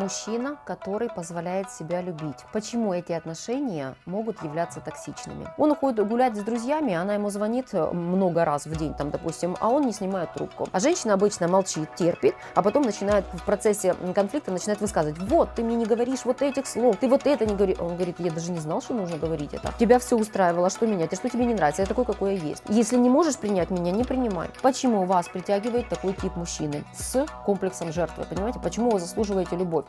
мужчина, который позволяет себя любить. Почему эти отношения могут являться токсичными? Он уходит гулять с друзьями, она ему звонит э, много раз в день, там, допустим, а он не снимает трубку. А женщина обычно молчит, терпит, а потом начинает в процессе конфликта начинает высказывать, вот, ты мне не говоришь вот этих слов, ты вот это не говори. Он говорит, я даже не знал, что нужно говорить это. Тебя все устраивало, а что менять, а что тебе не нравится, я такой, какой я есть. Если не можешь принять меня, не принимай. Почему вас притягивает такой тип мужчины с комплексом жертвы, понимаете? Почему вы заслуживаете любовь?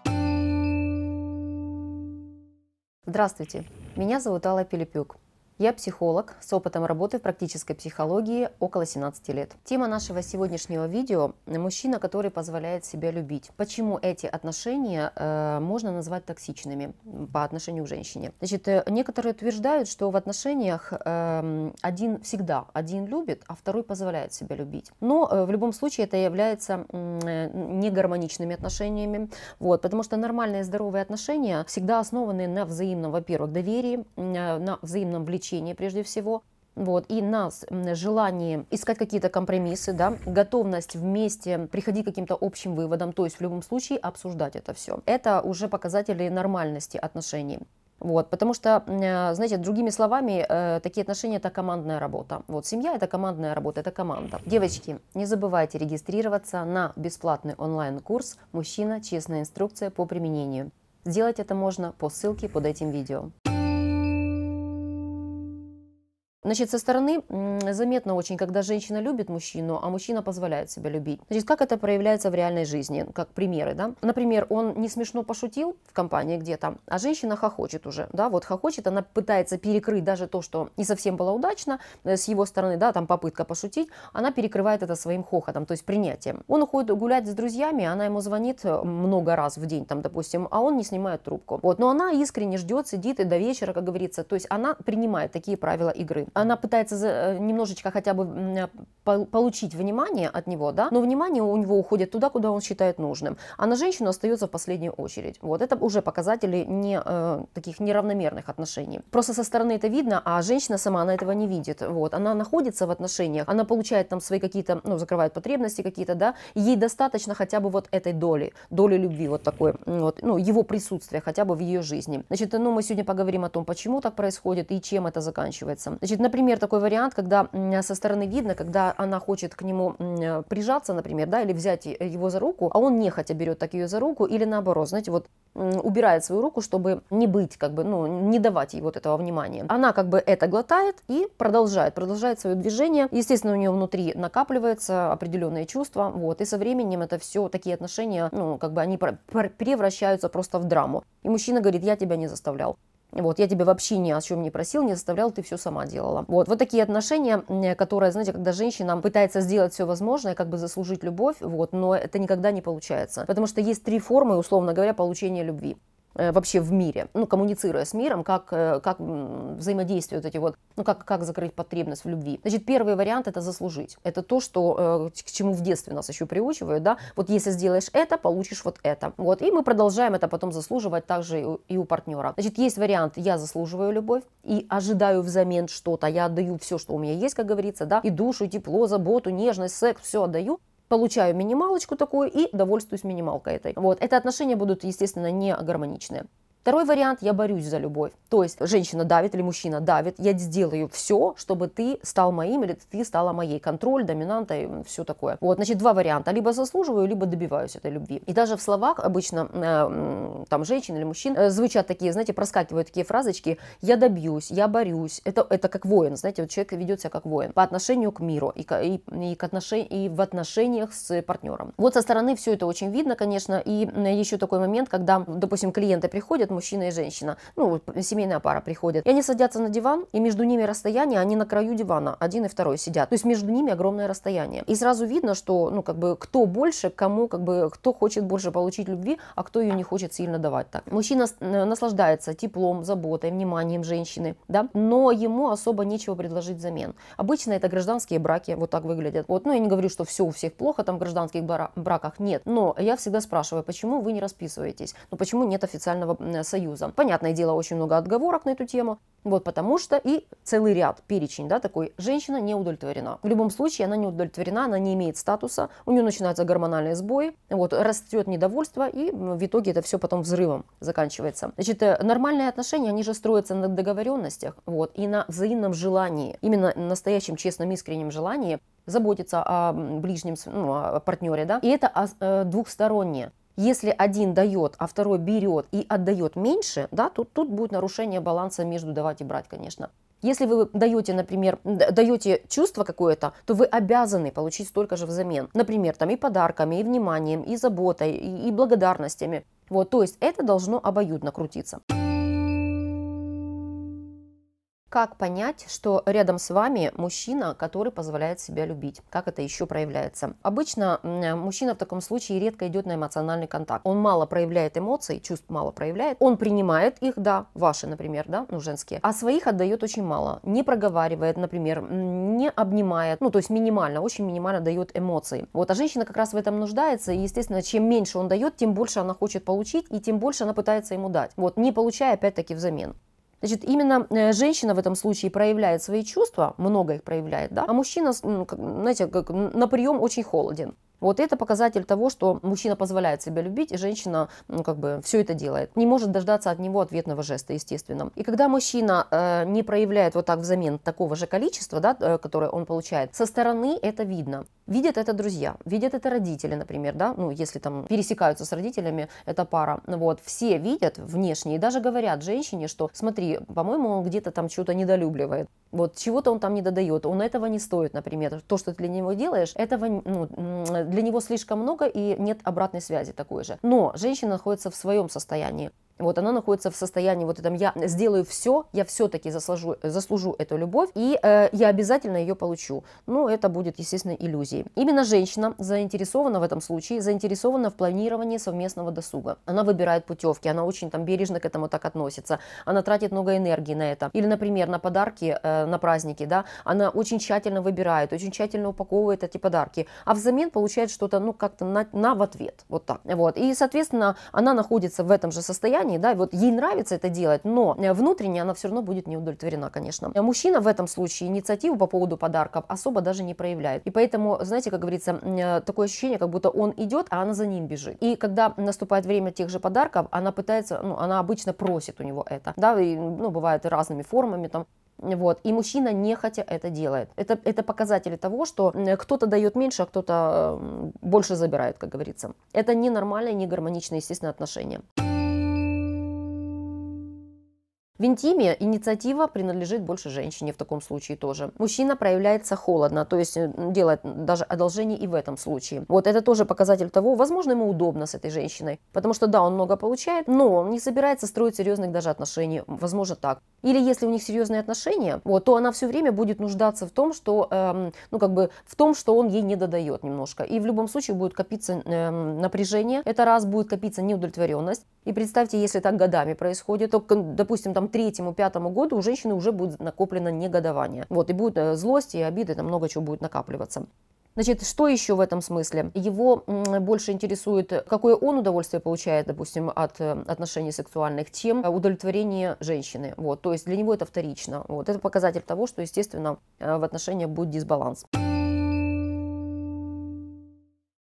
Здравствуйте, меня зовут Алла Пилипюк. Я психолог с опытом работы в практической психологии около 17 лет. Тема нашего сегодняшнего видео – мужчина, который позволяет себя любить. Почему эти отношения э, можно назвать токсичными по отношению к женщине? Значит, э, некоторые утверждают, что в отношениях э, один всегда, один любит, а второй позволяет себя любить. Но э, в любом случае это является э, негармоничными отношениями, вот, потому что нормальные здоровые отношения всегда основаны на взаимном, во-первых, доверии, э, на взаимном влечении, общении прежде всего, вот, и нас желание искать какие-то компромиссы, да, готовность вместе приходить к каким-то общим выводам, то есть в любом случае обсуждать это все. Это уже показатели нормальности отношений. Вот, потому что, э, знаете, другими словами, э, такие отношения – это командная работа. Вот, семья – это командная работа, это команда. Девочки, не забывайте регистрироваться на бесплатный онлайн-курс «Мужчина. Честная инструкция по применению». Сделать это можно по ссылке под этим видео. Значит, со стороны заметно очень, когда женщина любит мужчину, а мужчина позволяет себя любить. Значит, как это проявляется в реальной жизни, как примеры, да? Например, он не смешно пошутил в компании где-то, а женщина хохочет уже, да, вот хохочет, она пытается перекрыть даже то, что не совсем было удачно, э, с его стороны, да, там попытка пошутить, она перекрывает это своим хохотом, то есть принятием. Он уходит гулять с друзьями, она ему звонит э, много раз в день, там, допустим, а он не снимает трубку. Вот, но она искренне ждет, сидит и до вечера, как говорится, то есть она принимает такие правила игры она пытается э, немножечко хотя бы э, получить внимание от него, да, но внимание у него уходит туда, куда он считает нужным, а на женщину остается в последнюю очередь. Вот это уже показатели не, э, таких неравномерных отношений. Просто со стороны это видно, а женщина сама она этого не видит. Вот. Она находится в отношениях, она получает там свои какие-то, ну, закрывает потребности какие-то, да, ей достаточно хотя бы вот этой доли, доли любви вот такой, вот, ну, его присутствия хотя бы в ее жизни. Значит, ну, мы сегодня поговорим о том, почему так происходит и чем это заканчивается. Значит, например, такой вариант, когда со стороны видно, когда она хочет к нему прижаться, например, да, или взять его за руку, а он нехотя берет так ее за руку, или наоборот, знаете, вот убирает свою руку, чтобы не быть, как бы, ну, не давать ей вот этого внимания. Она как бы это глотает и продолжает, продолжает свое движение. Естественно, у нее внутри накапливается определенные чувства, вот, и со временем это все, такие отношения, ну, как бы они превращаются просто в драму. И мужчина говорит, я тебя не заставлял. Вот, я тебе вообще ни о чем не просил, не заставлял, ты все сама делала. Вот, вот такие отношения, которые, знаете, когда женщина пытается сделать все возможное, как бы заслужить любовь, вот, но это никогда не получается. Потому что есть три формы, условно говоря, получения любви. Э, вообще в мире, ну, коммуницируя с миром, как, э, как взаимодействуют эти вот, ну, как, как закрыть потребность в любви. Значит, первый вариант – это заслужить. Это то, что, э, к чему в детстве нас еще приучивают, да, вот если сделаешь это, получишь вот это. Вот, и мы продолжаем это потом заслуживать также и у, и у партнера. Значит, есть вариант «я заслуживаю любовь» и ожидаю взамен что-то, я отдаю все, что у меня есть, как говорится, да, и душу, и тепло, заботу, нежность, секс, все отдаю, получаю минималочку такую и довольствуюсь минималкой этой. Вот, это отношения будут, естественно, не гармоничные. Второй вариант – я борюсь за любовь. То есть женщина давит или мужчина давит, я сделаю все, чтобы ты стал моим или ты стала моей. Контроль, доминанта и все такое. Вот, значит, два варианта. Либо заслуживаю, либо добиваюсь этой любви. И даже в словах обычно э, там женщин или мужчин э, звучат такие, знаете, проскакивают такие фразочки «я добьюсь», «я борюсь». Это, это как воин, знаете, вот человек ведет себя как воин по отношению к миру и, к, и, и, к отношен... и в отношениях с партнером. Вот со стороны все это очень видно, конечно. И еще такой момент, когда, допустим, клиенты приходят, мужчина и женщина. Ну, семейная пара приходит. И они садятся на диван, и между ними расстояние, они на краю дивана, один и второй сидят. То есть между ними огромное расстояние. И сразу видно, что, ну, как бы, кто больше, кому, как бы, кто хочет больше получить любви, а кто ее не хочет сильно давать. Так. Мужчина э, наслаждается теплом, заботой, вниманием женщины, да, но ему особо нечего предложить взамен. Обычно это гражданские браки вот так выглядят. Вот, ну, я не говорю, что все у всех плохо там в гражданских браках, нет. Но я всегда спрашиваю, почему вы не расписываетесь? Ну, почему нет официального Союзом. Понятное дело, очень много отговорок на эту тему. Вот потому что и целый ряд, перечень, да, такой, женщина не удовлетворена. В любом случае она не удовлетворена, она не имеет статуса, у нее начинаются гормональные сбои, вот, растет недовольство, и в итоге это все потом взрывом заканчивается. Значит, э, нормальные отношения, они же строятся на договоренностях, вот, и на взаимном желании, именно настоящем, честном, искреннем желании заботиться о ближнем ну, о партнере, да, и это а, э, двухстороннее. Если один дает, а второй берет и отдает меньше, да, тут, тут будет нарушение баланса между давать и брать, конечно. Если вы даете, например, даете чувство какое-то, то вы обязаны получить столько же взамен. Например, там и подарками, и вниманием, и заботой, и, и благодарностями. Вот, то есть это должно обоюдно крутиться. Как понять, что рядом с вами мужчина, который позволяет себя любить? Как это еще проявляется? Обычно мужчина в таком случае редко идет на эмоциональный контакт. Он мало проявляет эмоций, чувств мало проявляет. Он принимает их, да, ваши, например, да, ну, женские, а своих отдает очень мало. Не проговаривает, например, не обнимает, ну, то есть минимально, очень минимально дает эмоции. Вот, а женщина как раз в этом нуждается, и, естественно, чем меньше он дает, тем больше она хочет получить, и тем больше она пытается ему дать. Вот, не получая, опять-таки, взамен. Значит, именно э, женщина в этом случае проявляет свои чувства, много их проявляет, да, а мужчина, знаете, как на прием очень холоден. Вот это показатель того, что мужчина позволяет себя любить, и женщина, ну, как бы, все это делает. Не может дождаться от него ответного жеста, естественно. И когда мужчина э, не проявляет вот так взамен такого же количества, да, э, которое он получает, со стороны это видно. Видят это друзья, видят это родители, например, да, ну, если там пересекаются с родителями, эта пара, вот, все видят внешне и даже говорят женщине, что, смотри, по-моему, он где-то там что-то недолюбливает, вот, чего-то он там не додает, он этого не стоит, например, то, что ты для него делаешь, этого, ну, для него слишком много и нет обратной связи такой же. Но женщина находится в своем состоянии вот она находится в состоянии вот этом я сделаю все, я все-таки заслужу, заслужу эту любовь, и э, я обязательно ее получу. Но ну, это будет, естественно, иллюзией. Именно женщина заинтересована в этом случае, заинтересована в планировании совместного досуга. Она выбирает путевки, она очень там бережно к этому так относится, она тратит много энергии на это. Или, например, на подарки, э, на праздники, да, она очень тщательно выбирает, очень тщательно упаковывает эти подарки, а взамен получает что-то, ну, как-то на, на в ответ, вот так. Вот. И, соответственно, она находится в этом же состоянии, желании, да, вот ей нравится это делать, но э, внутренне она все равно будет не удовлетворена, конечно. Э, мужчина в этом случае инициативу по поводу подарков особо даже не проявляет. И поэтому, знаете, как говорится, э, такое ощущение, как будто он идет, а она за ним бежит. И когда наступает время тех же подарков, она пытается, ну, она обычно просит у него это, да, и, ну, бывает разными формами, там, вот. И мужчина нехотя это делает. Это, это показатели того, что кто-то дает меньше, а кто-то больше забирает, как говорится. Это ненормальные, не гармоничные, естественно, отношения. В интиме инициатива принадлежит больше женщине в таком случае тоже. Мужчина проявляется холодно, то есть э, делает даже одолжение и в этом случае. Вот это тоже показатель того, возможно, ему удобно с этой женщиной, потому что да, он много получает, но он не собирается строить серьезных даже отношений, возможно так. Или если у них серьезные отношения, вот, то она все время будет нуждаться в том, что, эм, ну как бы в том, что он ей не додает немножко. И в любом случае будет копиться эм, напряжение, это раз будет копиться неудовлетворенность. И представьте, если так годами происходит, то, допустим, там третьему, пятому году у женщины уже будет накоплено негодование. Вот, и будет э, злость, и обиды, там много чего будет накапливаться. Значит, что еще в этом смысле? Его больше интересует, какое он удовольствие получает, допустим, от э, отношений сексуальных, чем э, удовлетворение женщины. Вот, то есть для него это вторично. Вот, это показатель того, что, естественно, в отношениях будет дисбаланс.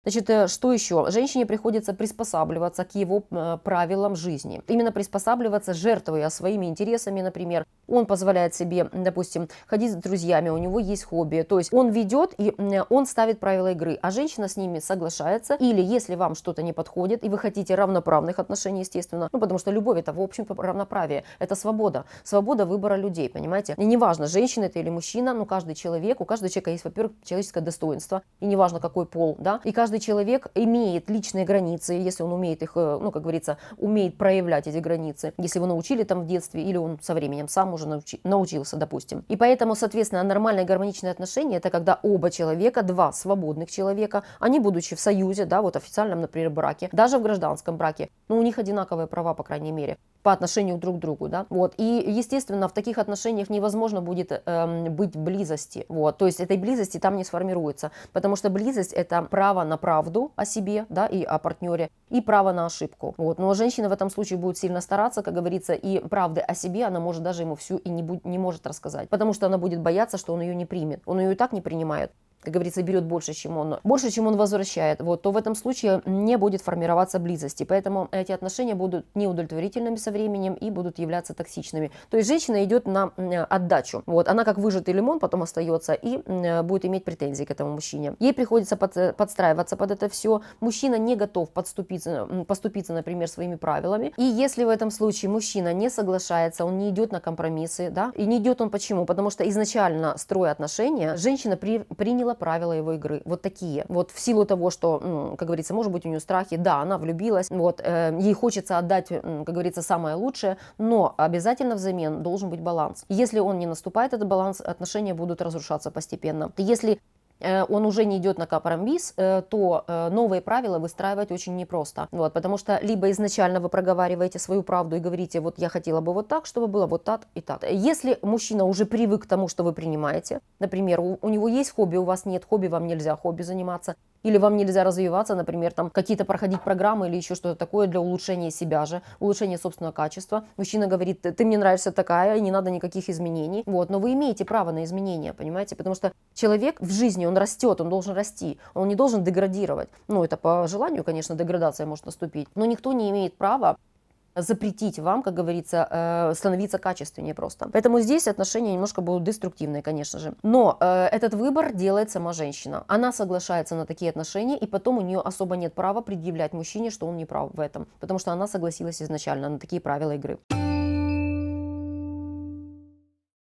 Значит, э, что еще? Женщине приходится приспосабливаться к его э, правилам жизни. Именно приспосабливаться, жертвуя своими интересами, например. Он позволяет себе, допустим, ходить с друзьями, у него есть хобби. То есть он ведет и э, он ставит правила игры, а женщина с ними соглашается. Или если вам что-то не подходит, и вы хотите равноправных отношений, естественно, ну потому что любовь это, в общем, равноправие, это свобода. Свобода выбора людей, понимаете? И неважно, женщина это или мужчина, но ну, каждый человек, у каждого человека есть, во-первых, человеческое достоинство, и неважно, какой пол, да, и каждый каждый человек имеет личные границы, если он умеет их, э, ну, как говорится, умеет проявлять эти границы, если его научили там в детстве, или он со временем сам уже научи, научился, допустим. И поэтому, соответственно, нормальное гармоничное отношение – это когда оба человека, два свободных человека, они, будучи в союзе, да, вот официальном, например, браке, даже в гражданском браке, ну, у них одинаковые права, по крайней мере, по отношению друг к другу, да, вот, и, естественно, в таких отношениях невозможно будет эм, быть близости, вот, то есть этой близости там не сформируется, потому что близость это право на правду о себе, да, и о партнере, и право на ошибку, вот, но женщина в этом случае будет сильно стараться, как говорится, и правды о себе она может даже ему всю и не, будь, не может рассказать, потому что она будет бояться, что он ее не примет, он ее и так не принимает, как говорится, берет больше, чем он, больше, чем он возвращает, вот, то в этом случае не будет формироваться близости. Поэтому эти отношения будут неудовлетворительными со временем и будут являться токсичными. То есть женщина идет на э, отдачу. Вот, она как выжатый лимон потом остается и э, будет иметь претензии к этому мужчине. Ей приходится под, э, подстраиваться под это все. Мужчина не готов подступиться, поступиться, например, своими правилами. И если в этом случае мужчина не соглашается, он не идет на компромиссы, да, и не идет он почему? Потому что изначально, строя отношения, женщина при, приняла изменила правила его игры. Вот такие. Вот в силу того, что, как говорится, может быть, у нее страхи, да, она влюбилась, вот, э, ей хочется отдать, как говорится, самое лучшее, но обязательно взамен должен быть баланс. Если он не наступает, этот баланс, отношения будут разрушаться постепенно. Если Э, он уже не идет на капрамбис, э, то э, новые правила выстраивать очень непросто. Вот, потому что либо изначально вы проговариваете свою правду и говорите, вот я хотела бы вот так, чтобы было вот так и так. Если мужчина уже привык к тому, что вы принимаете, например, у, у него есть хобби, у вас нет хобби, вам нельзя хобби заниматься, или вам нельзя развиваться, например, там какие-то проходить программы или еще что-то такое для улучшения себя же, улучшения собственного качества. Мужчина говорит, ты мне нравишься такая, не надо никаких изменений. Вот, но вы имеете право на изменения, понимаете? Потому что человек в жизни, он растет, он должен расти, он не должен деградировать. Ну, это по желанию, конечно, деградация может наступить, но никто не имеет права запретить вам, как говорится, э, становиться качественнее просто. Поэтому здесь отношения немножко будут деструктивные, конечно же. Но э, этот выбор делает сама женщина. Она соглашается на такие отношения, и потом у нее особо нет права предъявлять мужчине, что он не прав в этом, потому что она согласилась изначально на такие правила игры.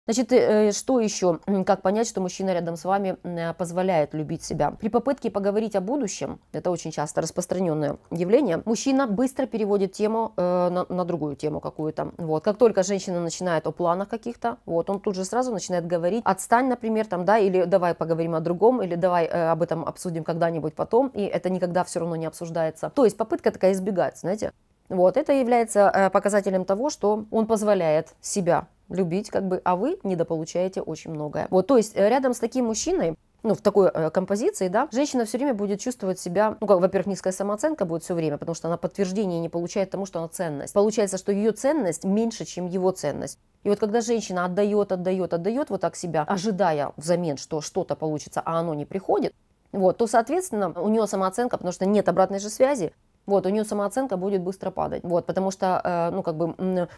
Значит, э, что еще? Как понять, что мужчина рядом с вами э, позволяет любить себя? При попытке поговорить о будущем, это очень часто распространенное явление, мужчина быстро переводит тему э, на, на другую тему какую-то. Вот. Как только женщина начинает о планах каких-то, вот, он тут же сразу начинает говорить, отстань, например, там, да, или давай поговорим о другом, или давай об этом обсудим когда-нибудь потом, и это никогда все равно не обсуждается. То есть попытка такая избегать, знаете. Вот, это является э, показателем того, что он позволяет себя любить, как бы, а вы недополучаете очень многое. Вот, то есть э, рядом с таким мужчиной ну, в такой э, композиции, да, женщина все время будет чувствовать себя, ну, как, во-первых, низкая самооценка будет все время, потому что она подтверждение не получает тому, что она ценность. Получается, что ее ценность меньше, чем его ценность. И вот когда женщина отдает, отдает, отдает вот так себя, ожидая взамен, что что-то получится, а оно не приходит, вот, то, соответственно, у нее самооценка, потому что нет обратной же связи, вот, у нее самооценка будет быстро падать. Вот, потому что, э, ну, как бы,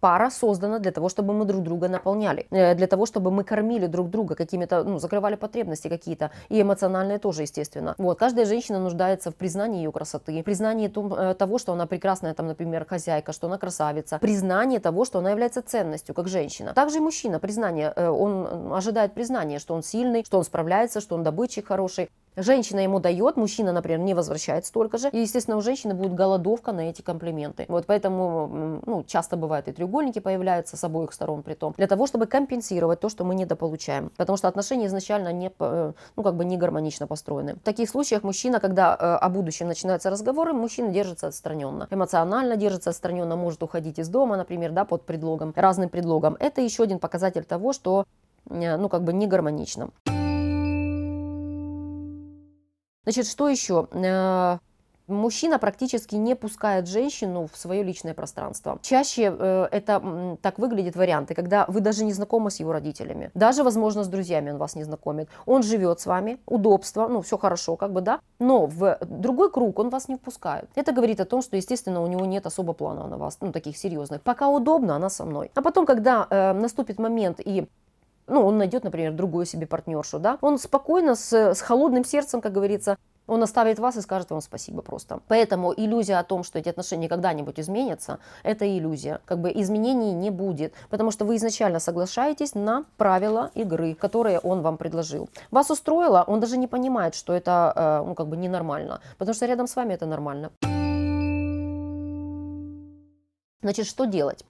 пара создана для того, чтобы мы друг друга наполняли, э, для того, чтобы мы кормили друг друга какими-то, ну, закрывали потребности какие-то, и эмоциональные тоже, естественно. Вот, каждая женщина нуждается в признании ее красоты, признании том, э, того, что она прекрасная, там, например, хозяйка, что она красавица, признание того, что она является ценностью, как женщина. Также и мужчина, признание, он ожидает признания, что он сильный, что он справляется, что он добытчик хороший. Женщина ему дает, мужчина, например, не возвращает столько же. И, естественно, у женщины будет голодовка на эти комплименты. Вот поэтому ну, часто бывает и треугольники появляются с обоих сторон при том, для того, чтобы компенсировать то, что мы недополучаем. Потому что отношения изначально не, э, ну, как бы не гармонично построены. В таких случаях мужчина, когда э, о будущем начинаются разговоры, мужчина держится отстраненно. Эмоционально держится отстраненно, может уходить из дома, например, да, под предлогом, разным предлогом. Это еще один показатель того, что э, ну, как бы не гармонично. Значит, что еще? Э, мужчина практически не пускает женщину в свое личное пространство. Чаще э, это м, так выглядят варианты, когда вы даже не знакомы с его родителями, даже, возможно, с друзьями он вас не знакомит. Он живет с вами, удобство, ну, все хорошо, как бы, да, но в другой круг он вас не впускает. Это говорит о том, что, естественно, у него нет особо плана на вас, ну, таких серьезных. Пока удобно, она со мной. А потом, когда э, наступит момент и ну, он найдет, например, другую себе партнершу, да, он спокойно, с, с холодным сердцем, как говорится, он оставит вас и скажет вам спасибо просто. Поэтому иллюзия о том, что эти отношения когда-нибудь изменятся, это иллюзия. Как бы изменений не будет, потому что вы изначально соглашаетесь на правила игры, которые он вам предложил. Вас устроило, он даже не понимает, что это э, ну, как бы ненормально, потому что рядом с вами это нормально. Значит, что делать?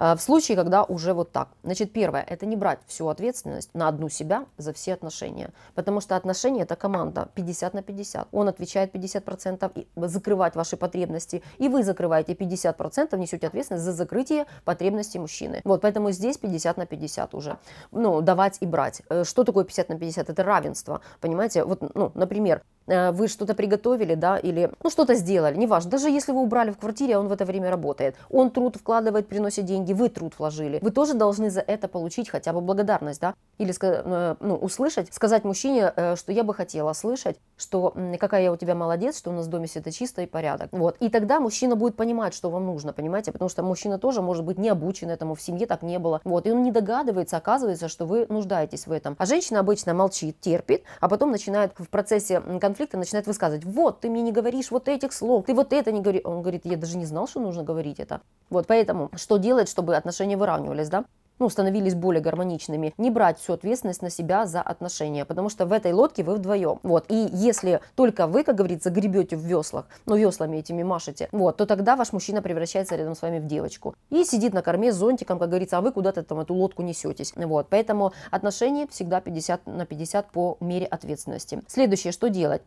А, в случае, когда уже вот так. Значит, первое, это не брать всю ответственность на одну себя за все отношения, потому что отношения это команда 50 на 50. Он отвечает 50% закрывать ваши потребности, и вы закрываете 50%, несете ответственность за закрытие потребностей мужчины. Вот, поэтому здесь 50 на 50 уже. Ну, давать и брать. Э, что такое 50 на 50? Это равенство, понимаете? Вот, ну, например, Э, вы что-то приготовили, да, или ну что-то сделали, неважно, даже если вы убрали в квартире, а он в это время работает, он труд вкладывает, приносит деньги, вы труд вложили, вы тоже должны за это получить хотя бы благодарность, да, или э, ну, услышать, сказать мужчине, э, что я бы хотела слышать, что какая я у тебя молодец, что у нас в доме все это чисто и порядок, вот, и тогда мужчина будет понимать, что вам нужно, понимаете, потому что мужчина тоже может быть не обучен этому, в семье так не было, вот, и он не догадывается, оказывается, что вы нуждаетесь в этом, а женщина обычно молчит, терпит, а потом начинает в процессе конфликта конфликта начинает высказывать, вот, ты мне не говоришь вот этих слов, ты вот это не говоришь. Он говорит, я даже не знал, что нужно говорить это. Вот поэтому, что делать, чтобы отношения выравнивались, да? ну, становились более гармоничными, не брать всю ответственность на себя за отношения, потому что в этой лодке вы вдвоем. Вот. И если только вы, как говорится, гребете в веслах, ну, веслами этими машете, вот, то тогда ваш мужчина превращается рядом с вами в девочку. И сидит на корме с зонтиком, как говорится, а вы куда-то там эту лодку несетесь. Вот. Поэтому отношения всегда 50 на 50 по мере ответственности. Следующее, что делать?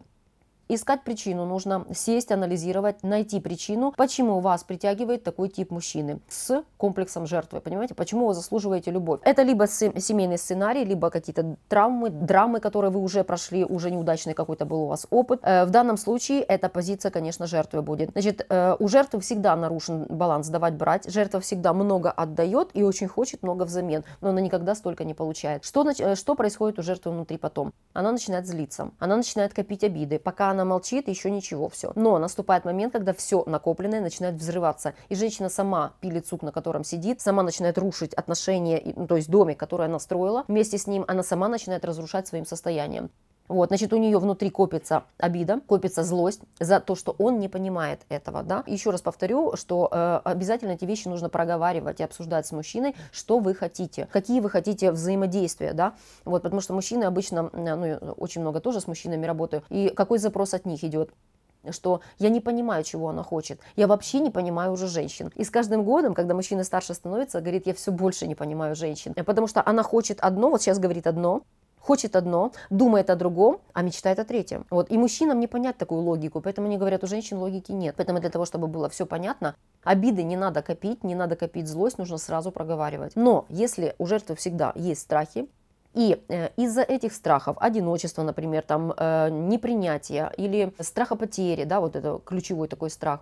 Искать причину нужно сесть, анализировать, найти причину, почему вас притягивает такой тип мужчины с комплексом жертвы, понимаете, почему вы заслуживаете любовь. Это либо семейный сценарий, либо какие-то травмы, драмы, которые вы уже прошли, уже неудачный какой-то был у вас опыт. Э, в данном случае эта позиция, конечно, жертвы будет. Значит, э, у жертвы всегда нарушен баланс давать-брать, жертва всегда много отдает и очень хочет много взамен, но она никогда столько не получает. Что, э, что происходит у жертвы внутри потом? Она начинает злиться, она начинает копить обиды, пока она она молчит, еще ничего, все. Но наступает момент, когда все накопленное начинает взрываться. И женщина сама пилит суп, на котором сидит, сама начинает рушить отношения, ну, то есть домик, который она строила. Вместе с ним она сама начинает разрушать своим состоянием. Вот, значит, у нее внутри копится обида, копится злость за то, что он не понимает этого, да. Еще раз повторю, что э, обязательно эти вещи нужно проговаривать и обсуждать с мужчиной, что вы хотите, какие вы хотите взаимодействия, да. Вот, потому что мужчины обычно, ну, очень много тоже с мужчинами работаю, и какой запрос от них идет что я не понимаю, чего она хочет. Я вообще не понимаю уже женщин. И с каждым годом, когда мужчина старше становится, говорит, я все больше не понимаю женщин. Потому что она хочет одно, вот сейчас говорит одно, хочет одно, думает о другом, а мечтает о третьем. Вот. И мужчинам не понять такую логику, поэтому они говорят, у женщин логики нет. Поэтому для того, чтобы было все понятно, обиды не надо копить, не надо копить злость, нужно сразу проговаривать. Но если у жертвы всегда есть страхи, и э, из-за этих страхов, одиночества, например, там, э, непринятия или страха потери, да, вот это ключевой такой страх,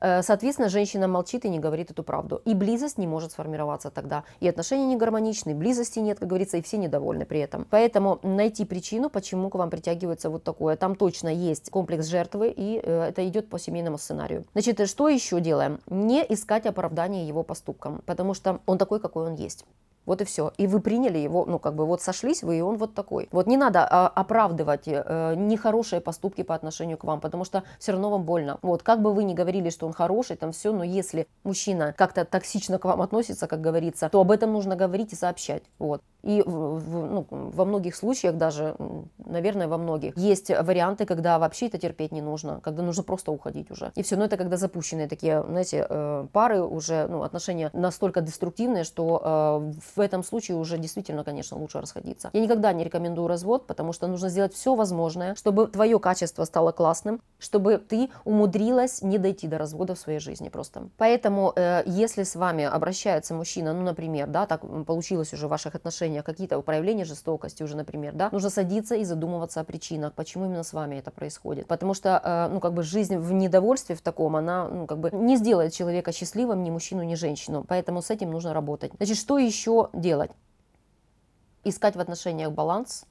Э, соответственно, женщина молчит и не говорит эту правду. И близость не может сформироваться тогда. И отношения не гармоничны, и близости нет, как говорится, и все недовольны при этом. Поэтому найти причину, почему к вам притягивается вот такое. Там точно есть комплекс жертвы, и э, это идет по семейному сценарию. Значит, э, что еще делаем? Не искать оправдания его поступкам, потому что он такой, какой он есть. Вот и все. И вы приняли его, ну, как бы вот сошлись вы, и он вот такой. Вот не надо а, оправдывать а, нехорошие поступки по отношению к вам, потому что все равно вам больно. Вот, как бы вы ни говорили, что он хороший, там все, но если мужчина как-то токсично к вам относится, как говорится, то об этом нужно говорить и сообщать. Вот. И в, в, ну, во многих случаях даже, наверное, во многих, есть варианты, когда вообще это терпеть не нужно, когда нужно просто уходить уже. И все, но это когда запущенные такие, знаете, э, пары уже, ну, отношения настолько деструктивные, что э, в этом случае уже действительно, конечно, лучше расходиться. Я никогда не рекомендую развод, потому что нужно сделать все возможное, чтобы твое качество стало классным, чтобы ты умудрилась не дойти до развода в своей жизни просто. Поэтому, э, если с вами обращается мужчина, ну, например, да, так получилось уже в ваших отношениях, отношениях какие-то проявления жестокости уже, например, да, нужно садиться и задумываться о причинах, почему именно с вами это происходит. Потому что, э, ну, как бы жизнь в недовольстве в таком, она, ну, как бы не сделает человека счастливым ни мужчину, ни женщину. Поэтому с этим нужно работать. Значит, что еще делать? Искать в отношениях баланс,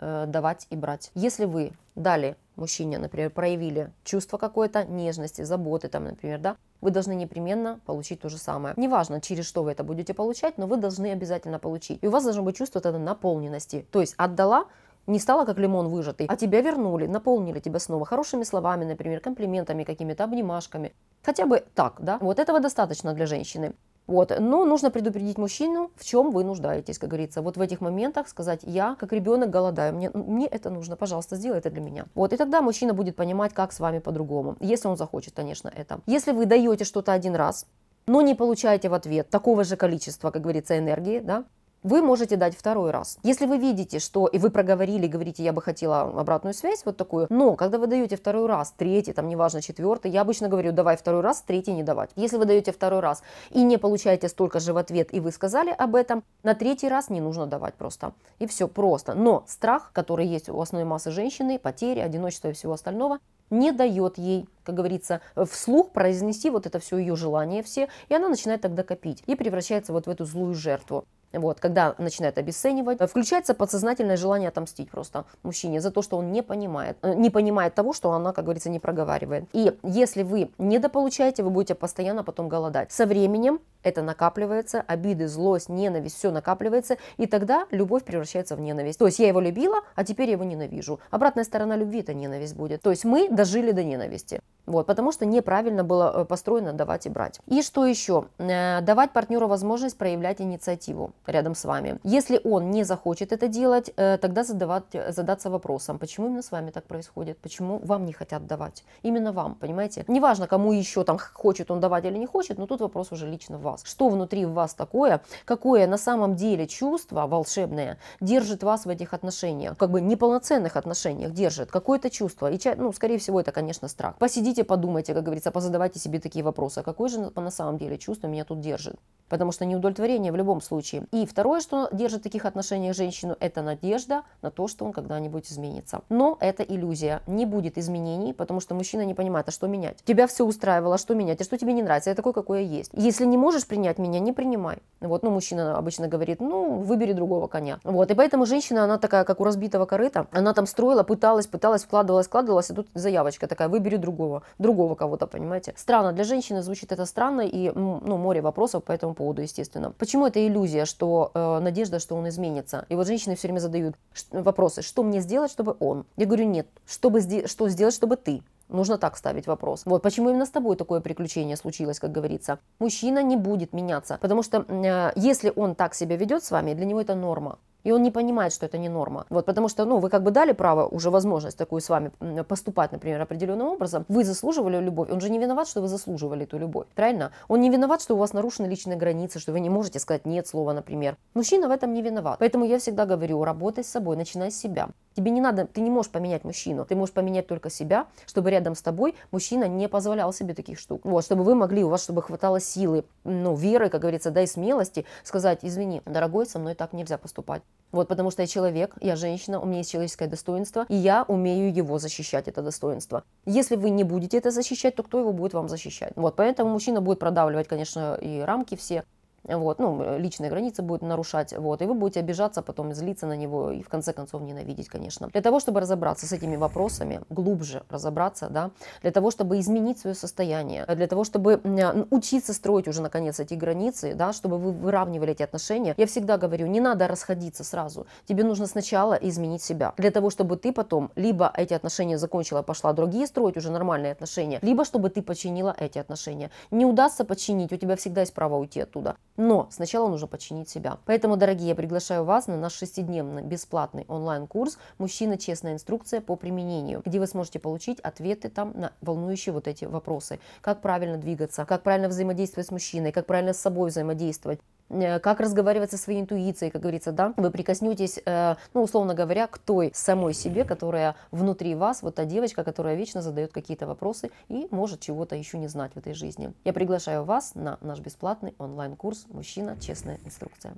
э, давать и брать. Если вы дали мужчине, например, проявили чувство какое-то нежности, заботы, там, например, да, вы должны непременно получить то же самое. Неважно, через что вы это будете получать, но вы должны обязательно получить. И у вас должно быть чувство тогда наполненности. То есть отдала, не стала как лимон выжатый, а тебя вернули, наполнили тебя снова хорошими словами, например, комплиментами, какими-то обнимашками. Хотя бы так, да? Вот этого достаточно для женщины. Вот. Но нужно предупредить мужчину, в чем вы нуждаетесь, как говорится. Вот в этих моментах сказать, я как ребенок голодаю, мне, мне это нужно, пожалуйста, сделай это для меня. Вот. И тогда мужчина будет понимать, как с вами по-другому, если он захочет, конечно, это. Если вы даете что-то один раз, но не получаете в ответ такого же количества, как говорится, энергии, да, вы можете дать второй раз. Если вы видите, что и вы проговорили, говорите, я бы хотела обратную связь вот такую, но когда вы даете второй раз, третий, там неважно, четвертый, я обычно говорю, давай второй раз, третий не давать. Если вы даете второй раз и не получаете столько же в ответ, и вы сказали об этом, на третий раз не нужно давать просто. И все просто. Но страх, который есть у основной массы женщины, потери, одиночество и всего остального, не дает ей, как говорится, вслух произнести вот это все ее желание все, и она начинает тогда копить и превращается вот в эту злую жертву. Вот, когда начинает обесценивать, э, включается подсознательное желание отомстить просто мужчине за то, что он не понимает, э, не понимает того, что она, как говорится, не проговаривает. И если вы недополучаете, вы будете постоянно потом голодать. Со временем это накапливается, обиды, злость, ненависть, все накапливается, и тогда любовь превращается в ненависть. То есть я его любила, а теперь я его ненавижу. Обратная сторона любви – это ненависть будет. То есть мы дожили до ненависти. Вот, потому что неправильно было э, построено давать и брать. И что еще? Э, давать партнеру возможность проявлять инициативу рядом с вами. Если он не захочет это делать, э, тогда задавать, задаться вопросом, почему именно с вами так происходит, почему вам не хотят давать. Именно вам, понимаете? Неважно, кому еще там хочет он давать или не хочет, но тут вопрос уже лично в вас. Что внутри в вас такое, какое на самом деле чувство волшебное держит вас в этих отношениях, как бы неполноценных отношениях держит, какое-то чувство. И, ну, скорее всего, это, конечно, страх. Посидите Посидите, подумайте, как говорится, позадавайте себе такие вопросы. А какое же на самом деле чувство меня тут держит? Потому что неудовлетворение в любом случае. И второе, что держит в таких отношениях женщину, это надежда на то, что он когда-нибудь изменится. Но это иллюзия. Не будет изменений, потому что мужчина не понимает, а что менять? Тебя все устраивало, а что менять? А что тебе не нравится? Я такой, какой я есть. Если не можешь принять меня, не принимай. Вот, ну, мужчина обычно говорит, ну, выбери другого коня. Вот, и поэтому женщина, она такая, как у разбитого корыта, она там строила, пыталась, пыталась, вкладывалась, вкладывалась, и тут заявочка такая, выбери другого другого кого-то, понимаете. Странно, для женщины звучит это странно, и ну, море вопросов по этому поводу, естественно. Почему это иллюзия, что э, надежда, что он изменится? И вот женщины все время задают вопросы, что мне сделать, чтобы он? Я говорю, нет, чтобы что сделать, чтобы ты? Нужно так ставить вопрос. Вот почему именно с тобой такое приключение случилось, как говорится. Мужчина не будет меняться, потому что э, если он так себя ведет с вами, для него это норма. И он не понимает, что это не норма. Вот, потому что, ну, вы как бы дали право, уже возможность такую с вами поступать, например, определенным образом. Вы заслуживали любовь. Он же не виноват, что вы заслуживали эту любовь, правильно? Он не виноват, что у вас нарушены личные границы, что вы не можете сказать нет слова, например. Мужчина в этом не виноват. Поэтому я всегда говорю, работай с собой, начинай с себя. Тебе не надо, ты не можешь поменять мужчину. Ты можешь поменять только себя, чтобы рядом с тобой мужчина не позволял себе таких штук. Вот, чтобы вы могли, у вас чтобы хватало силы, ну, веры, как говорится, да, и смелости сказать, извини, дорогой, со мной так нельзя поступать. Вот, потому что я человек, я женщина, у меня есть человеческое достоинство, и я умею его защищать, это достоинство. Если вы не будете это защищать, то кто его будет вам защищать? Вот, поэтому мужчина будет продавливать, конечно, и рамки все, вот, ну, э, личные границы будет нарушать, вот, и вы будете обижаться, потом злиться на него и в конце концов ненавидеть, конечно. Для того, чтобы разобраться с этими вопросами, глубже разобраться, да, для того, чтобы изменить свое состояние, для того, чтобы а, учиться строить уже, наконец, эти границы, да, чтобы вы выравнивали эти отношения, я всегда говорю, не надо расходиться сразу, тебе нужно сначала изменить себя, для того, чтобы ты потом либо эти отношения закончила, пошла другие строить уже нормальные отношения, либо чтобы ты починила эти отношения. Не удастся починить, у тебя всегда есть право уйти оттуда. Но сначала нужно починить себя. Поэтому, дорогие, я приглашаю вас на наш шестидневный бесплатный онлайн-курс «Мужчина. Честная инструкция по применению», где вы сможете получить ответы там на волнующие вот эти вопросы. Как правильно двигаться, как правильно взаимодействовать с мужчиной, как правильно с собой взаимодействовать, Э, как разговаривать со своей интуицией, как говорится, да, вы прикоснетесь, э, ну, условно говоря, к той самой себе, которая внутри вас, вот та девочка, которая вечно задает какие-то вопросы и может чего-то еще не знать в этой жизни. Я приглашаю вас на наш бесплатный онлайн-курс «Мужчина. Честная инструкция».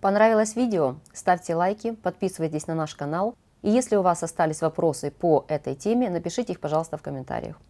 Понравилось видео? Ставьте лайки, подписывайтесь на наш канал. И если у вас остались вопросы по этой теме, напишите их, пожалуйста, в комментариях.